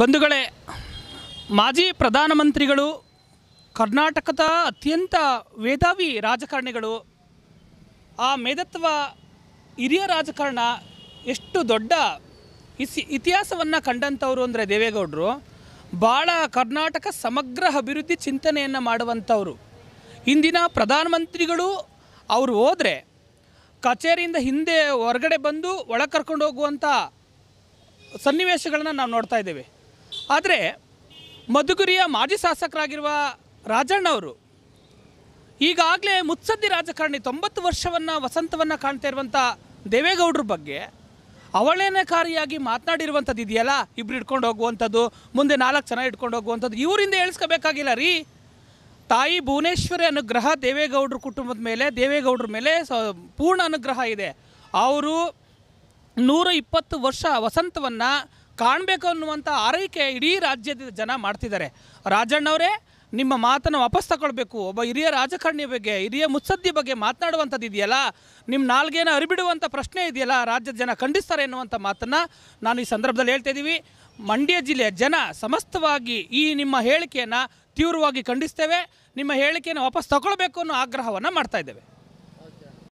ಬಂಧುಗಳೇ ಮಾಜಿ ಪ್ರಧಾನಮಂತ್ರಿಗಳು ಕರ್ನಾಟಕದ ಅತ್ಯಂತ ವೇದಾವಿ ರಾಜಕಾರಣಿಗಳು ಆ ಮೇಧತ್ವ ಹಿರಿಯ ರಾಜಕಾರಣ ಎಷ್ಟು ದೊಡ್ಡ ಇಸಿ ಇತಿಹಾಸವನ್ನು ಕಂಡಂಥವ್ರು ಅಂದರೆ ದೇವೇಗೌಡರು ಭಾಳ ಕರ್ನಾಟಕ ಸಮಗ್ರ ಅಭಿವೃದ್ಧಿ ಚಿಂತನೆಯನ್ನು ಮಾಡುವಂಥವ್ರು ಇಂದಿನ ಪ್ರಧಾನಮಂತ್ರಿಗಳು ಅವರು ಹೋದರೆ ಕಚೇರಿಯಿಂದ ಹಿಂದೆ ಹೊರಗಡೆ ಬಂದು ಒಳ ಕರ್ಕೊಂಡು ಹೋಗುವಂಥ ಸನ್ನಿವೇಶಗಳನ್ನು ನಾವು ನೋಡ್ತಾ ಇದ್ದೇವೆ ಆದರೆ ಮಧುಗುರಿಯ ಮಾಜಿ ಶಾಸಕರಾಗಿರುವ ರಾಜಣ್ಣವರು ಈಗಾಗಲೇ ಮುತ್ಸದ್ದಿ ರಾಜಕಾರಣಿ ತೊಂಬತ್ತು ವರ್ಷವನ್ನು ವಸಂತವನ್ನು ಕಾಣ್ತಾ ಇರುವಂಥ ದೇವೇಗೌಡರ ಬಗ್ಗೆ ಅವಳೇನಕಾರಿಯಾಗಿ ಮಾತನಾಡಿರುವಂಥದ್ದು ಇದೆಯಲ್ಲ ಇಬ್ಬರು ಇಟ್ಕೊಂಡು ಹೋಗುವಂಥದ್ದು ಮುಂದೆ ನಾಲ್ಕು ಜನ ಇಟ್ಕೊಂಡು ಹೋಗುವಂಥದ್ದು ಇವರಿಂದ ಹೇಳಿಸ್ಕೋಬೇಕಾಗಿಲ್ಲ ರೀ ತಾಯಿ ಭುವನೇಶ್ವರಿ ಅನುಗ್ರಹ ದೇವೇಗೌಡರ ಕುಟುಂಬದ ಮೇಲೆ ದೇವೇಗೌಡರ ಮೇಲೆ ಪೂರ್ಣ ಅನುಗ್ರಹ ಇದೆ ಅವರು ನೂರ ಇಪ್ಪತ್ತು ವರ್ಷ ವಸಂತವನ್ನು ಕಾಣಬೇಕು ಅನ್ನುವಂಥ ಆರೈಕೆ ಇಡೀ ರಾಜ್ಯದ ಜನ ಮಾಡ್ತಿದ್ದಾರೆ ರಾಜಣ್ಣವರೇ ನಿಮ್ಮ ಮಾತನ್ನು ವಾಪಸ್ ತಗೊಳ್ಬೇಕು ಒಬ್ಬ ಹಿರಿಯ ರಾಜಕಾರಣಿ ಬಗ್ಗೆ ಹಿರಿಯ ಮುತ್ಸದ್ದಿ ಬಗ್ಗೆ ಮಾತನಾಡುವಂಥದ್ದು ಇದೆಯಲ್ಲ ನಿಮ್ಮ ನಾಲ್ಗೇನ ಅರಿಬಿಡುವಂಥ ಪ್ರಶ್ನೆ ಇದೆಯಲ್ಲ ರಾಜ್ಯದ ಜನ ಖಂಡಿಸ್ತಾರೆ ಎನ್ನುವಂಥ ಮಾತನ್ನು ನಾನು ಈ ಸಂದರ್ಭದಲ್ಲಿ ಹೇಳ್ತಾ ಇದ್ದೀವಿ ಮಂಡ್ಯ ಜಿಲ್ಲೆಯ ಜನ ಸಮಸ್ತವಾಗಿ ಈ ನಿಮ್ಮ ಹೇಳಿಕೆಯನ್ನು ತೀವ್ರವಾಗಿ ಖಂಡಿಸ್ತೇವೆ ನಿಮ್ಮ ಹೇಳಿಕೆಯನ್ನು ವಾಪಸ್ ತಗೊಳ್ಬೇಕು ಅನ್ನೋ ಆಗ್ರಹವನ್ನು ಮಾಡ್ತಾ ಇದ್ದೇವೆ